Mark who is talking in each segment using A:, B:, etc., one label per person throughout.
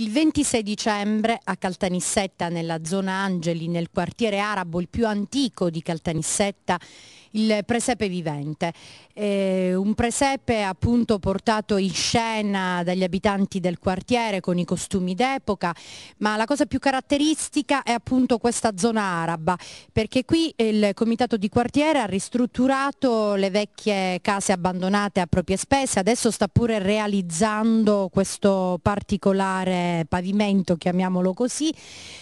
A: Il 26 dicembre a Caltanissetta, nella zona Angeli, nel quartiere arabo il più antico di Caltanissetta, il presepe vivente. Eh, un presepe appunto portato in scena dagli abitanti del quartiere con i costumi d'epoca, ma la cosa più caratteristica è appunto questa zona araba, perché qui eh, il comitato di quartiere ha ristrutturato le vecchie case abbandonate a proprie spese, adesso sta pure realizzando questo particolare eh, pavimento, chiamiamolo così,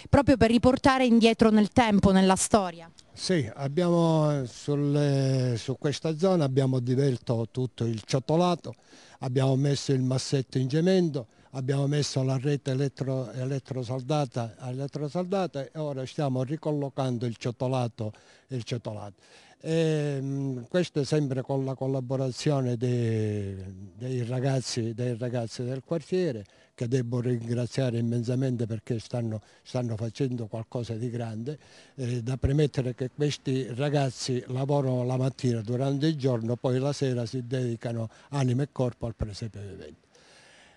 A: proprio per riportare indietro nel tempo, nella storia.
B: Sì, abbiamo sulle, su questa zona abbiamo diverto tutto il ciottolato, abbiamo messo il massetto in gemendo, abbiamo messo la rete elettro, elettrosaldata, elettrosaldata, e ora stiamo ricollocando il ciotolato. Il ciottolato. E, ehm, mh, questo è sempre con la collaborazione dei, dei, ragazzi, dei, ragazzi, del quartiere che devo ringraziare immensamente perché stanno, stanno facendo qualcosa di grande. Eh, da premettere che questi ragazzi lavorano la mattina durante il giorno, poi la sera si dedicano anima e corpo al presepe vivente.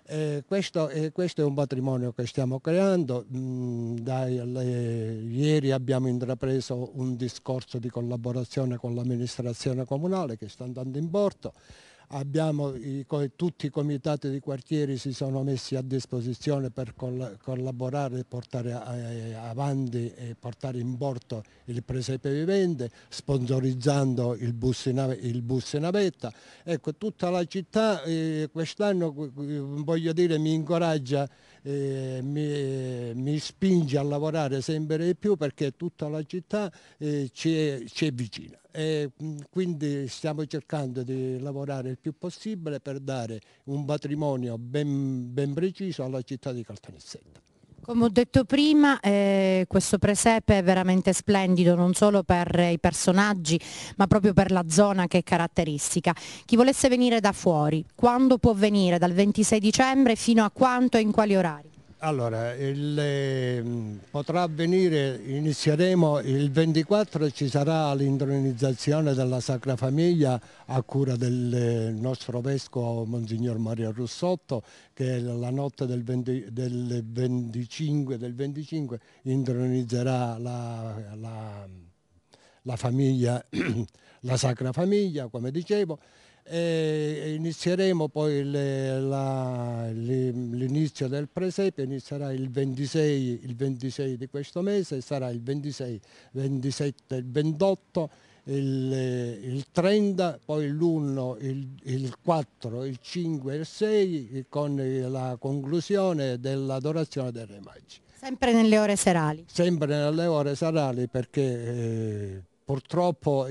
B: Eh, questo, eh, questo, è un patrimonio che stiamo creando. Mm, dai, le, ieri abbiamo intrapreso un discorso di collaborazione con l'amministrazione comunale che sta andando in porto abbiamo, i, tutti i comitati di quartieri si sono messi a disposizione per collaborare e portare avanti e portare in porto il presepe vivente, sponsorizzando il bus in, il bus in avetta. Ecco, tutta la città eh, quest'anno, eh, voglio dire, mi incoraggia, eh, mi, mi, spinge a lavorare sempre di più perché tutta la città eh, ci, è, ci è vicina. E quindi stiamo cercando di lavorare il più possibile per dare un patrimonio ben, ben preciso alla città di Caltanissetta.
A: Come ho detto prima, eh, questo presepe è veramente splendido non solo per i personaggi, ma proprio per la zona che è caratteristica. Chi volesse venire da fuori, quando può venire? Dal 26 dicembre fino a quanto e in quali orari?
B: Allora, il, eh, potrà avvenire, inizieremo il 24, ci sarà l'intronizzazione della Sacra Famiglia a cura del eh, nostro vescovo Monsignor Mario Russotto che la notte del, 20, del 25, del 25 intronizzerà la, la, la, famiglia, la Sacra Famiglia, come dicevo, e inizieremo poi le, l'esercizio del presepe inizierà il 26, il 26, di questo mese, sarà il 26, 27, il 28, eh, il, il 30, poi l'1, il, il, 4, il 5 e eh, il 6 con eh, la conclusione dell'adorazione dei Re Magi.
A: Sempre nelle ore serali?
B: Sempre nelle ore serali perché... Eh, purtroppo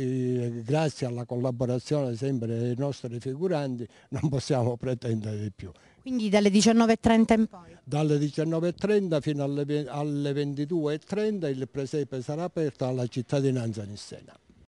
B: grazie alla collaborazione sempre dei nostri figuranti non possiamo pretendere di più.
A: Quindi dalle 19.30 in poi?
B: Dalle 19.30 fino alle, 22.30 il presepe sarà aperto alla cittadinanza di Sena.